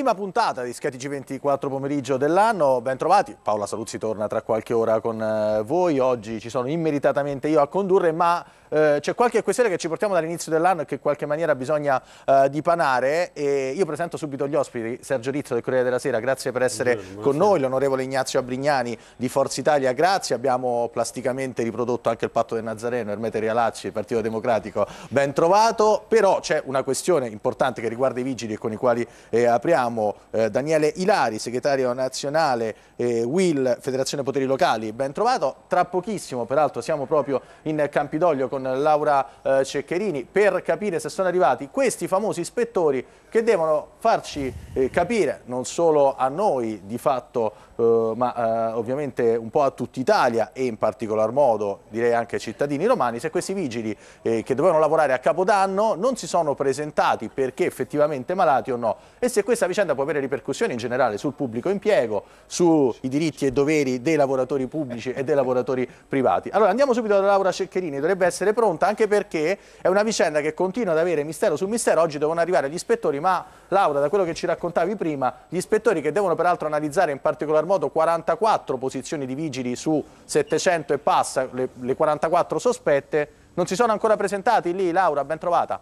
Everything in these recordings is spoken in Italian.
prima puntata di Schetici 24 pomeriggio dell'anno, ben trovati. Paola Saluzzi torna tra qualche ora con eh, voi, oggi ci sono immeritatamente io a condurre, ma eh, c'è qualche questione che ci portiamo dall'inizio dell'anno e che in qualche maniera bisogna eh, dipanare e io presento subito gli ospiti, Sergio Rizzo del Corriere della Sera, grazie per essere buongiorno, con noi, l'onorevole Ignazio Abrignani di Forza Italia, grazie, abbiamo plasticamente riprodotto anche il patto del Nazareno, Ermete Realacci, Partito Democratico, ben trovato, però c'è una questione importante che riguarda i vigili con i quali eh, apriamo abbiamo eh, Daniele Ilari, segretario nazionale eh, WIL, Federazione Poteri Locali, ben trovato. Tra pochissimo, peraltro, siamo proprio in Campidoglio con Laura eh, Ceccherini per capire se sono arrivati questi famosi ispettori che devono farci eh, capire, non solo a noi di fatto eh, ma eh, ovviamente un po' a tutta Italia e in particolar modo direi anche ai cittadini romani, se questi vigili eh, che dovevano lavorare a Capodanno non si sono presentati perché effettivamente malati o no e se questa vicenda può avere ripercussioni in generale sul pubblico impiego, sui diritti e doveri dei lavoratori pubblici e dei lavoratori privati. Allora andiamo subito da Laura Ceccherini, dovrebbe essere pronta anche perché è una vicenda che continua ad avere mistero su mistero, oggi devono arrivare gli ispettori, ma Laura da quello che ci raccontavi prima, gli ispettori che devono peraltro analizzare in particolar modo modo 44 posizioni di vigili su 700 e passa, le, le 44 sospette, non si sono ancora presentati lì Laura, ben trovata.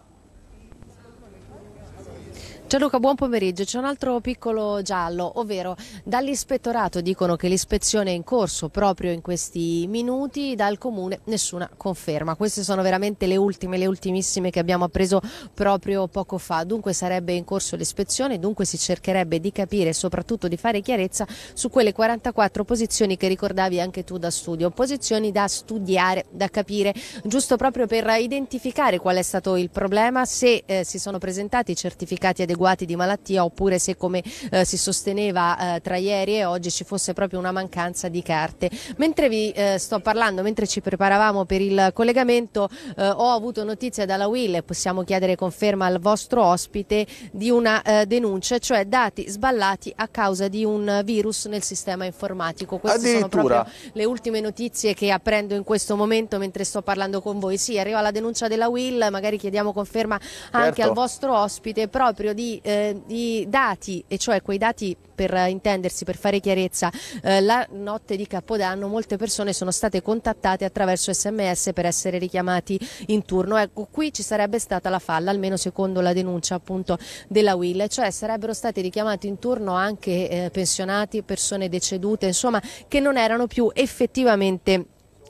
Gianluca, buon pomeriggio. C'è un altro piccolo giallo, ovvero dall'ispettorato dicono che l'ispezione è in corso proprio in questi minuti, dal comune nessuna conferma. Queste sono veramente le ultime, le ultimissime che abbiamo appreso proprio poco fa. Dunque sarebbe in corso l'ispezione, dunque si cercherebbe di capire e soprattutto di fare chiarezza su quelle 44 posizioni che ricordavi anche tu da studio, posizioni da studiare, da capire, giusto proprio per identificare qual è stato il problema, se eh, si sono presentati i certificati adeguati adeguati di malattia oppure se come eh, si sosteneva eh, tra ieri e oggi ci fosse proprio una mancanza di carte. Mentre vi eh, sto parlando, mentre ci preparavamo per il collegamento, eh, ho avuto notizia dalla Will e possiamo chiedere conferma al vostro ospite di una eh, denuncia, cioè dati sballati a causa di un virus nel sistema informatico. Queste sono proprio le ultime notizie che apprendo in questo momento mentre sto parlando con voi. Sì, arriva la denuncia della Will, magari chiediamo conferma anche certo. al vostro ospite proprio di i, eh, i, dati, e cioè quei dati per intendersi, per fare chiarezza, eh, la notte di Capodanno molte persone sono state contattate attraverso sms per essere richiamati in turno. Ecco, qui ci sarebbe stata la falla, almeno secondo la denuncia appunto della Will, cioè sarebbero stati richiamati in turno anche eh, pensionati, persone decedute, insomma, che non erano più effettivamente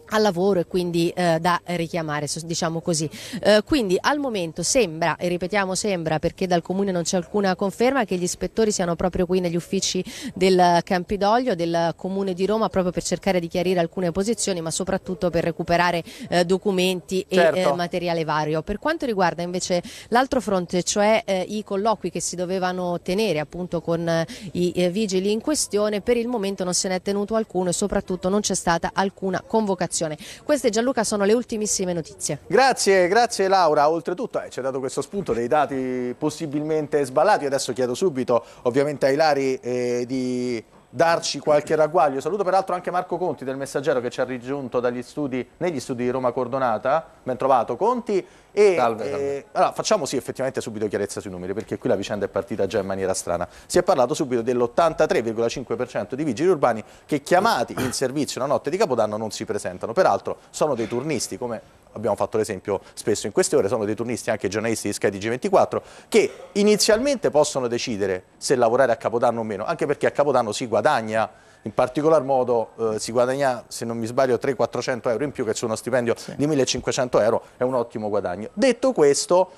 al lavoro e quindi eh, da richiamare, diciamo così. Eh, quindi al momento sembra, e ripetiamo sembra perché dal comune non c'è alcuna conferma, che gli ispettori siano proprio qui negli uffici del Campidoglio, del comune di Roma, proprio per cercare di chiarire alcune posizioni, ma soprattutto per recuperare eh, documenti certo. e eh, materiale vario. Per quanto riguarda invece l'altro fronte, cioè eh, i colloqui che si dovevano tenere appunto con eh, i vigili in questione, per il momento non se n'è tenuto alcuno e soprattutto non c'è stata alcuna convocazione situazione. Queste Gianluca sono le ultimissime notizie. Grazie, grazie Laura. Oltretutto eh, ci ha dato questo spunto dei dati possibilmente sballati. Adesso chiedo subito ovviamente ai Lari eh, di darci qualche ragguaglio. Saluto peraltro anche Marco Conti del Messaggero che ci ha raggiunto studi, negli studi di Roma Cordonata. Ben trovato Conti. E, salve, eh, salve. E, allora, facciamo sì effettivamente subito chiarezza sui numeri perché qui la vicenda è partita già in maniera strana. Si è parlato subito dell'83,5% di vigili urbani che chiamati in servizio una notte di Capodanno non si presentano. Peraltro sono dei turnisti come abbiamo fatto l'esempio spesso in queste ore, sono dei turnisti anche giornalisti di Sky di G24 che inizialmente possono decidere se lavorare a Capodanno o meno, anche perché a Capodanno si guadagna in particolar modo eh, si guadagna, se non mi sbaglio, 300-400 euro in più che su uno stipendio sì. di 1500 euro, è un ottimo guadagno. Detto questo,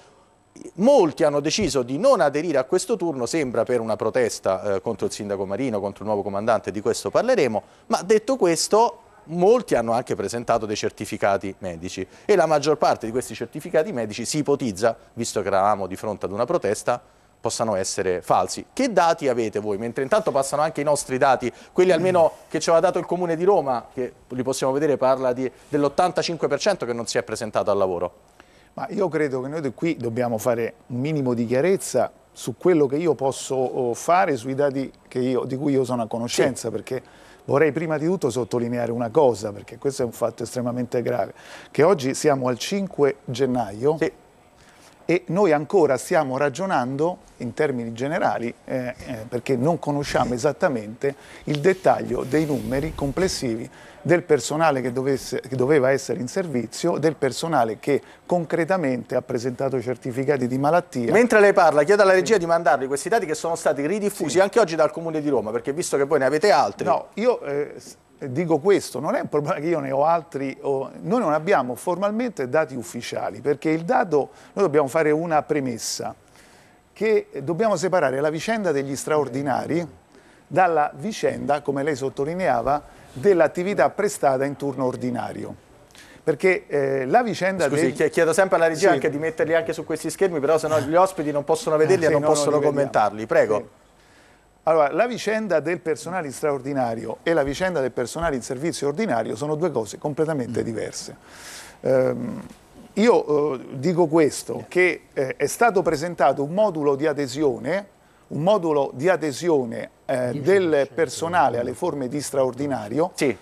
Molti hanno deciso di non aderire a questo turno, sembra per una protesta eh, contro il sindaco Marino, contro il nuovo comandante, di questo parleremo, ma detto questo molti hanno anche presentato dei certificati medici e la maggior parte di questi certificati medici si ipotizza, visto che eravamo di fronte ad una protesta, possano essere falsi. Che dati avete voi? Mentre intanto passano anche i nostri dati, quelli almeno che ci aveva dato il Comune di Roma, che li possiamo vedere, parla dell'85% che non si è presentato al lavoro. Ma io credo che noi qui dobbiamo fare un minimo di chiarezza su quello che io posso oh, fare, sui dati io, di cui io sono a conoscenza, sì. perché Vorrei prima di tutto sottolineare una cosa, perché questo è un fatto estremamente grave, che oggi siamo al 5 gennaio sì e noi ancora stiamo ragionando in termini generali eh, eh, perché non conosciamo esattamente il dettaglio dei numeri complessivi del personale che, dovesse, che, doveva essere in servizio, del personale che concretamente ha presentato certificati di malattia. Mentre lei parla, chiedo alla regia sì. di mandarvi questi dati che sono stati ridiffusi sì. anche oggi dal Comune di Roma, perché visto che voi ne avete altri... No, io... Eh, eh, dico questo, non è un problema che io ne ho altri, o... noi non abbiamo formalmente dati ufficiali, perché il dato, noi dobbiamo fare una premessa, che dobbiamo separare la vicenda degli straordinari dalla vicenda, come lei sottolineava, dell'attività prestata in turno ordinario perché eh, la vicenda Scusi, dei... chiedo sempre alla regia sì. di metterli anche su questi schermi però sennò gli ospiti non possono eh, vederli ah, e non no, possono non commentarli prego sì. Allora, la vicenda del personale straordinario e la vicenda del personale in servizio ordinario sono due cose completamente mm. diverse. Ehm, io eh, dico questo, che eh, è stato presentato un modulo di adesione, modulo di adesione eh, del personale alle forme di straordinario. Sì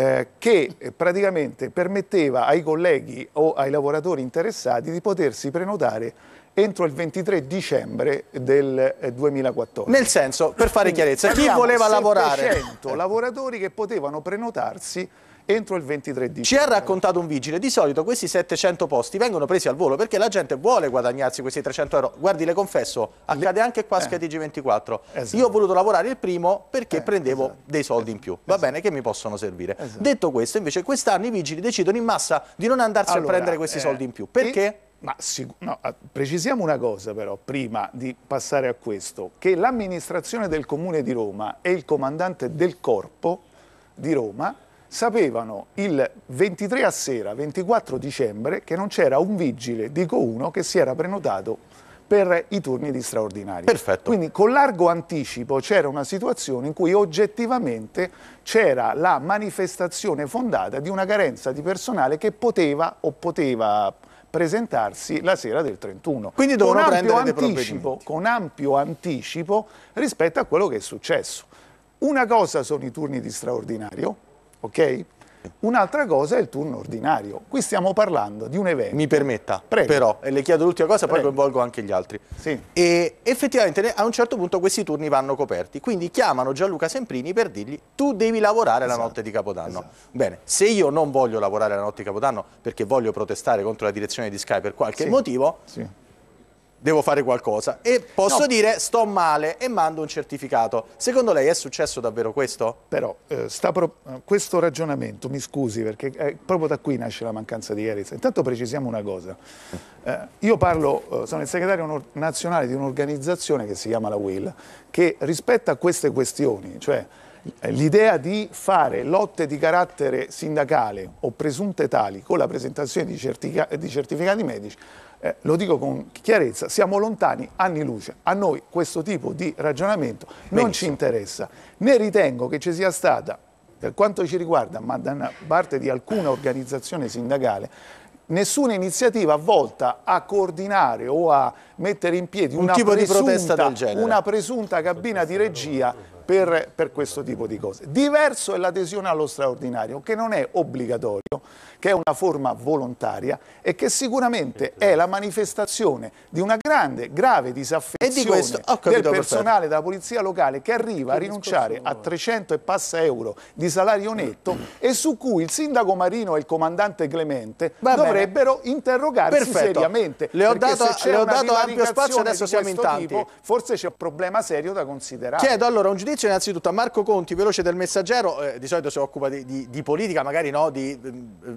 eh, che praticamente permetteva ai colleghi o ai lavoratori interessati di potersi prenotare entro il 23 dicembre del 2014. Eh, Nel senso, per fare chiarezza, chi voleva lavorare? 700 lavoratori che potevano prenotarsi entro il 23 dicembre. Ci ha raccontato un vigile, di solito questi 700 posti vengono presi al volo perché la gente vuole guadagnarsi questi 300 euro. Guardi, le confesso, accade anche qua a eh. G24. Esatto. Io ho voluto lavorare il primo perché eh, prendevo esatto. dei soldi in più, va esatto. bene, che mi possono servire. Esatto. Detto questo, invece, quest'anno i vigili decidono in massa di non andarsi allora, a prendere questi eh, soldi in più. Perché? E... Ma no, ah, precisiamo una cosa però, prima di passare a questo, che l'amministrazione del Comune di Roma e il comandante del corpo di Roma sapevano il 23 a sera, 24 dicembre, che non c'era un vigile, dico uno, che si era prenotato per i turni di straordinario. Perfetto. Quindi con largo anticipo c'era una situazione in cui oggettivamente c'era la manifestazione fondata di una carenza di personale che poteva o poteva presentarsi la sera del 31. Quindi dovevano prendere ampio anticipo, Con ampio anticipo rispetto a quello che è successo. Una cosa sono i turni di straordinario, ok? Un'altra cosa è il turno ordinario. Qui stiamo parlando di un evento. Mi permetta, Prego. però, e le chiedo l'ultima cosa, poi coinvolgo anche gli altri. Sì. E effettivamente a un certo punto questi turni vanno coperti, quindi chiamano Gianluca Semprini per dirgli tu devi lavorare esatto. la notte di Capodanno. Esatto. Bene, se io non voglio lavorare la notte di Capodanno perché voglio protestare contro la direzione di Sky per qualche sì. motivo... Sì devo fare qualcosa e posso no. dire sto male e mando un certificato. Secondo lei è successo davvero questo? Però eh, pro eh, questo ragionamento, mi scusi perché eh, proprio da qui nasce la mancanza di chiarezza. Intanto precisiamo una cosa, eh, io parlo, eh, sono il segretario nazionale di un'organizzazione che si chiama la WIL che a queste questioni, cioè eh, l'idea di fare lotte di carattere sindacale o presunte tali con la presentazione di, certifica di certificati medici eh, lo dico con chiarezza, siamo lontani anni luce. A noi questo tipo di ragionamento non ci interessa. Ne ritengo che ci sia stata, per quanto ci riguarda, ma da parte di alcuna organizzazione sindacale, nessuna iniziativa volta a coordinare o a mettere in piedi un una, presunta, una presunta cabina di regia per, per questo tipo di cose. Diverso è l'adesione allo straordinario, che non è obbligatorio, che è una forma volontaria e che sicuramente è la manifestazione di una grande, grave disaffezione di questo, capito, del personale perfetto. della polizia locale che arriva che a rinunciare a 300 e passa euro di salario netto e su cui il sindaco Marino e il comandante Clemente Va dovrebbero bene. interrogarsi perfetto. seriamente. Le ho dato, le ho dato ampio spazio, adesso siamo in tanti. Tipo, forse c'è un problema serio da considerare. Chiedo allora un giudizio descrizione innanzitutto a Marco Conti, veloce del Messaggero, eh, di solito si occupa di, di, di politica, magari no, di eh,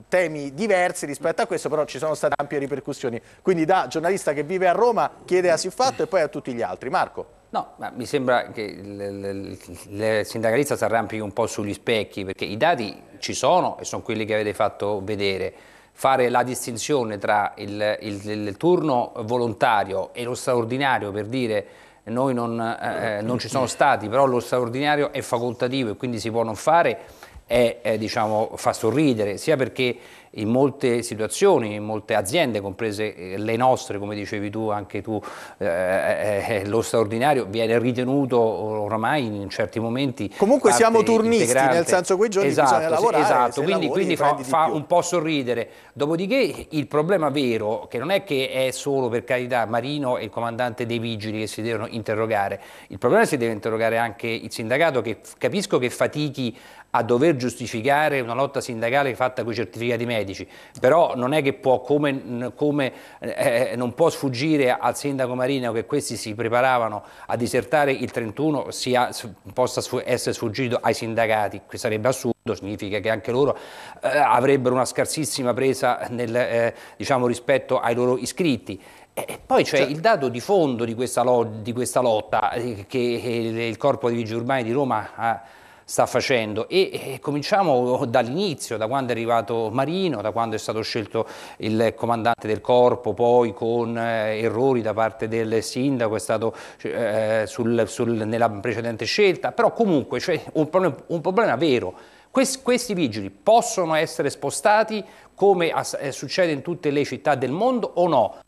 temi diversi rispetto a questo, però ci sono state ampie ripercussioni. Quindi da giornalista che vive a Roma chiede a fatto e poi a tutti gli altri. Marco. No, ma mi sembra che il sindacalista si arrampichi un po' sugli specchi, perché i dati ci sono e sono quelli che avete fatto vedere fare la distinzione tra il, il, il, turno volontario e lo straordinario per dire noi non, eh, eh, non, ci sono stati, però lo straordinario è facoltativo e quindi si può non fare, è, è, diciamo, fa sorridere, sia perché in molte situazioni, in molte aziende, comprese eh, le nostre, come dicevi tu, anche tu, eh, eh, eh, lo straordinario viene ritenuto oramai in certi momenti. Comunque siamo turnisti, integrante. nel senso quei giorni esatto, bisogna lavorare. Esatto, quindi, lavori, quindi fa, fa un po' sorridere. Dopodiché il problema vero, che non è che è solo per carità Marino e il comandante dei vigili che si devono interrogare, il problema è che si deve interrogare anche il sindacato che capisco che fatichi a dover giustificare una lotta sindacale fatta con i certificati medici medici, però non è che può, come, come eh, non può sfuggire al sindaco Marino che questi si preparavano a disertare il 31 sia, possa essere sfuggito ai sindacati, che sarebbe assurdo, significa che anche loro eh, avrebbero una scarsissima presa nel, eh, diciamo, rispetto ai loro iscritti. E poi c'è cioè, il dato di fondo di questa, lo, di questa lotta eh, che, eh, il corpo di vigili urbani di Roma ha sta facendo e, e cominciamo dall'inizio, da quando è arrivato Marino, da quando è stato scelto il comandante del corpo, poi con eh, errori da parte del sindaco, è stato eh, sul, sul, nella precedente scelta, però comunque c'è cioè, un, un problema vero. Questi, questi vigili possono essere spostati come eh, succede in tutte le città del mondo o no?